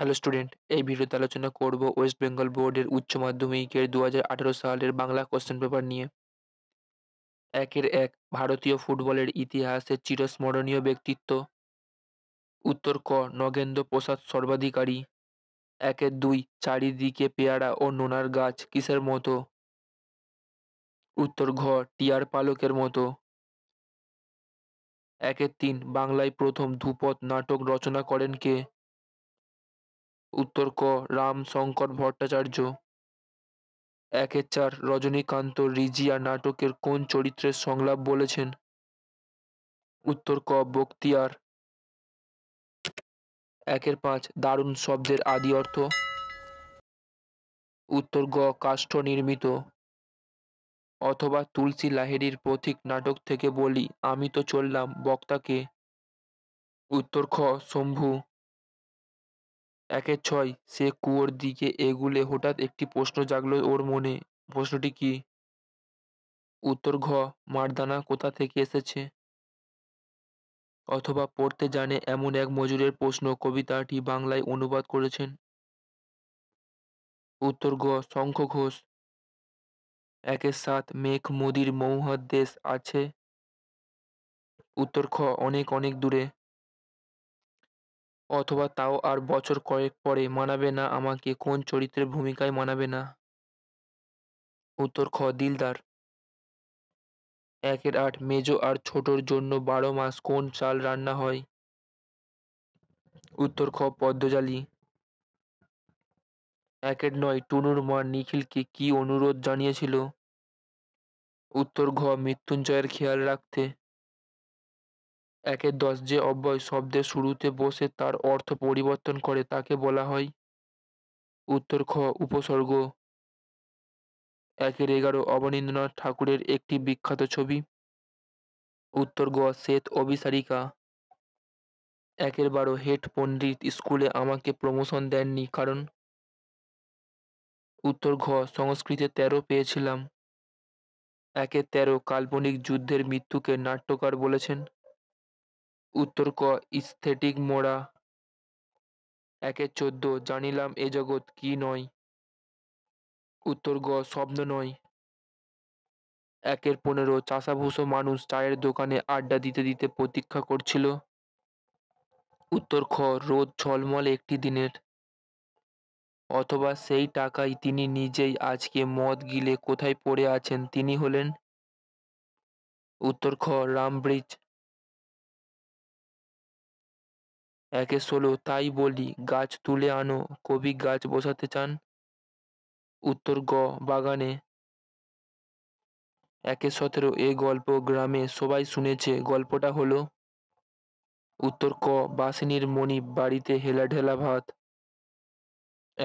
hello student এই ভিডিওতে আলোচনা করব ওয়েস্ট বেঙ্গল বোর্ডের উচ্চ মাধ্যমিকের দু সালের বাংলা কোশ্চেন পেপার নিয়ে একের এক ভারতীয় ফুটবলের ইতিহাসে চিরস্মরণীয় ব্যক্তিত্ব উত্তর ক নগেন্দ্র প্রসাদ সর্বাধিকারী একের দুই চারিদিকে পেয়ারা ও নোনার গাছ কিসের মতো উত্তর ঘ টিয়ার পালকের মতো একের তিন বাংলায় প্রথম ধুপদ নাটক রচনা করেন কে উত্তর ক রাম শঙ্কর ভট্টাচার্য একের চার রজনীকান্ত রিজিয়া নাটকের কোন চরিত্রের সংলাপ বলেছেন উত্তর ক বক্তিয়ার একের পাঁচ দারুণ শব্দের আদি অর্থ উত্তর গ কাষ্ঠ নির্মিত অথবা তুলসী লাহেরির পথিক নাটক থেকে বলি আমি তো চললাম বক্তাকে উত্তর খ শম্ভু একে ছয় সে কুয়োর দিকে এগুলে হঠাৎ একটি প্রশ্ন জাগলো ওর মনে প্রশ্নটি কি উত্তর ঘ মারদানা কোথা থেকে এসেছে অথবা পড়তে জানে এমন এক মজুরের প্রশ্ন কবিতাটি বাংলায় অনুবাদ করেছেন উত্তর ঘ শঙ্খ ঘোষ একের সাত মেঘ মোদির মৌহার দেশ আছে উত্তর খ অনেক অনেক দূরে অথবা তাও আর বছর কয়েক পরে মানাবে না আমাকে কোন চরিত্রের ভূমিকায় মানাবে না উত্তর খ দিলদার একের আট মেজো আর ছোটর জন্য বারো মাস কোন চাল রান্না হয় উত্তর খ পদ্মজালি একের নয় টুনুর মা নিখিলকে কি অনুরোধ জানিয়েছিল উত্তর ঘ মৃত্যুঞ্জয়ের খেয়াল রাখতে একের দশ যে অব্যয় শব্দের শুরুতে বসে তার অর্থ পরিবর্তন করে তাকে বলা হয় উত্তর খ উপসর্গ একের এগারো অবনীন্দ্রনাথ ঠাকুরের একটি বিখ্যাত ছবি উত্তর গ শ্বেত অবিসারিকা একের বারো হেড পণ্ডিত স্কুলে আমাকে প্রমোশন দেননি কারণ উত্তর ঘ সংস্কৃতে তেরো পেয়েছিলাম একের তেরো কাল্পনিক যুদ্ধের মৃত্যুকে নাট্যকার বলেছেন উত্তর ক ইস্থেটিক মোড়া একে চোদ্দ জানিলাম এ জগৎ কি নয় উত্তর গ শব্দ নয় একের পনেরো চাষাভুষো মানুষ চায়ের দোকানে আড্ডা দিতে দিতে প্রতীক্ষা করছিল উত্তর খ রোদ ঝলমল একটি দিনের অথবা সেই টাকায় তিনি নিজেই আজকে মদ গিলে কোথায় পড়ে আছেন তিনি হলেন উত্তর খ রামব্রিজ একে ষোলো তাই বলি গাছ তুলে আনো কবি গাছ বসাতে চান উত্তর গ বাগানে একে সতেরো এ গল্প গ্রামে সবাই শুনেছে গল্পটা হলো উত্তর ক বাসিনীর মণি বাড়িতে হেলাঢেলা ভাত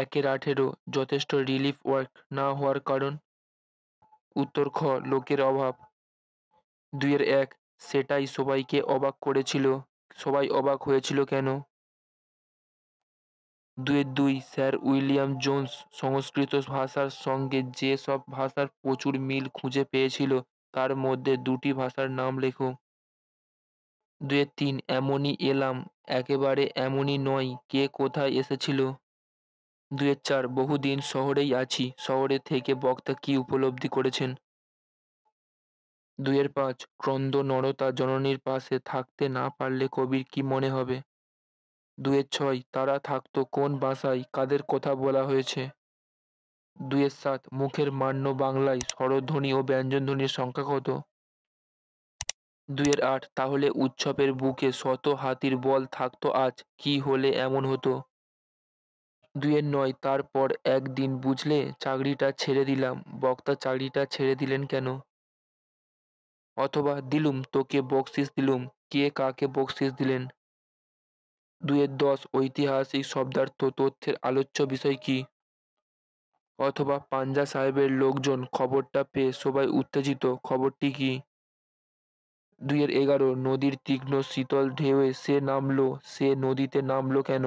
একের আঠেরো যথেষ্ট রিলিফ ওয়ার্ক না হওয়ার কারণ উত্তর খ লোকের অভাব দুইয়ের এক সেটাই সবাইকে অবাক করেছিল সবাই অবাক হয়েছিল কেন দুয়ের দুই স্যার উইলিয়াম জোন্স সংস্কৃত ভাষার সঙ্গে যে সব ভাষার প্রচুর মিল খুঁজে পেয়েছিল তার মধ্যে দুটি ভাষার নাম লেখো দুয়ের তিন এমনই এলাম একেবারে এমনই নয় কে কোথায় এসেছিল দুয়ের চার বহুদিন শহরেই আছি শহরে থেকে বক্তা কি উপলব্ধি করেছেন দুইয়ের পাঁচ ক্রন্দ নরতা জননীর পাশে থাকতে না পারলে কবির কি মনে হবে দুয়ের ছয় তারা থাকতো কোন বাসায় কাদের কথা বলা হয়েছে দুয়ের সাত মুখের মান্য বাংলায় স্বরধ্বনি ও ব্যঞ্জনধ্বনির সংখ্যা কত দুয়ের আট তাহলে উৎসবের বুকে শত হাতির বল থাকতো আজ কি হলে এমন হতো দুয়ের নয় তারপর একদিন বুঝলে চাকরিটা ছেড়ে দিলাম বক্তা চাকরিটা ছেড়ে দিলেন কেন অথবা দিলুম তোকে বকশিস দিলুম কে কাকে বকশিস দিলেন দুয়ের দশ ঐতিহাসিক শব্দার্থ তথ্যের আলোচ্য বিষয় কি অথবা পাঞ্জা সাহেবের লোকজন খবরটা পেয়ে সবাই উত্তেজিত খবরটি কি দুইয়ের এগারো নদীর তীক্ষ্ণ শীতল ঢেউয়ে সে নামলো সে নদীতে নামলো কেন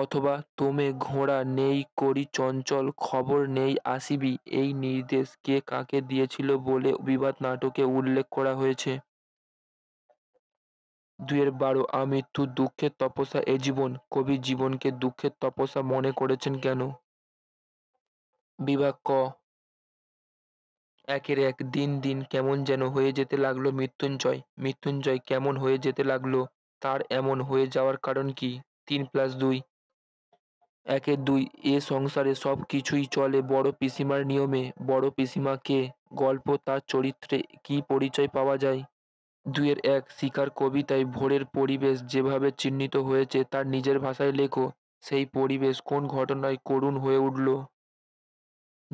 অথবা তোমে ঘোড়া নেই করি চঞ্চল খবর নেই আসিবি এই নির্দেশ কে কাকে দিয়েছিল বলে বিবাদ নাটকে উল্লেখ করা হয়েছে দুয়ের বারো আমৃত্যু দুঃখের তপস্যা এ জীবন কবি জীবনকে দুঃখের তপস্যা মনে করেছেন কেন বিভাগ ক একের এক দিন দিন কেমন যেন হয়ে যেতে লাগলো মৃত্যুঞ্জয় মৃত্যুঞ্জয় কেমন হয়ে যেতে লাগলো তার এমন হয়ে যাওয়ার কারণ কি তিন প্লাস দুই একের দুই এ সংসারে সব কিছুই চলে বড় পিসিমার নিয়মে বড় পিসিমা কে গল্প তার চরিত্রে কি পরিচয় পাওয়া যায় দুয়ের এক শিকার কবিতায় ভোরের পরিবেশ যেভাবে চিহ্নিত হয়েছে তার নিজের ভাষায় লেখো সেই পরিবেশ কোন ঘটনায় করুণ হয়ে উঠল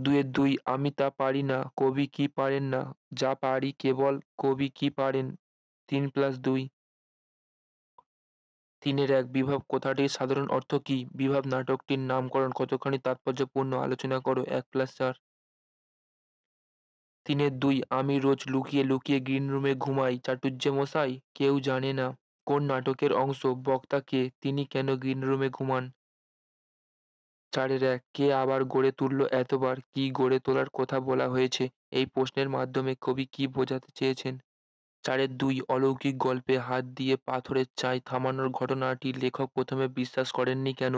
দুয়ের দুই আমি তা পারি না কবি কি পারেন না যা পারি কেবল কবি কি পারেন তিন প্লাস দুই তিনের এক বিভাব কথাটির সাধারণ অর্থ কি বিভাব নাটকটির নামকরণ কতখানি তাৎপর্যপূর্ণ আলোচনা করো এক প্লাস চার তিনের দুই আমি রোজ লুকিয়ে লুকিয়ে গ্রিন রুমে ঘুমাই চাটুর্যে মশাই কেউ জানে না কোন নাটকের অংশ বক্তা কে তিনি কেন গ্রিন রুমে ঘুমান চারের এক কে আবার গড়ে তুলল এতবার কি গড়ে তোলার কথা বলা হয়েছে এই প্রশ্নের মাধ্যমে কবি কি বোঝাতে চেয়েছেন চারের দুই অলৌকিক গল্পে হাত দিয়ে পাথরের চাই থামানোর ঘটনাটি লেখক প্রথমে বিশ্বাস করেননি কেন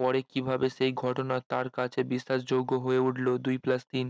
পরে কিভাবে সেই ঘটনা তার কাছে বিশ্বাসযোগ্য হয়ে উঠল দুই প্লাস তিন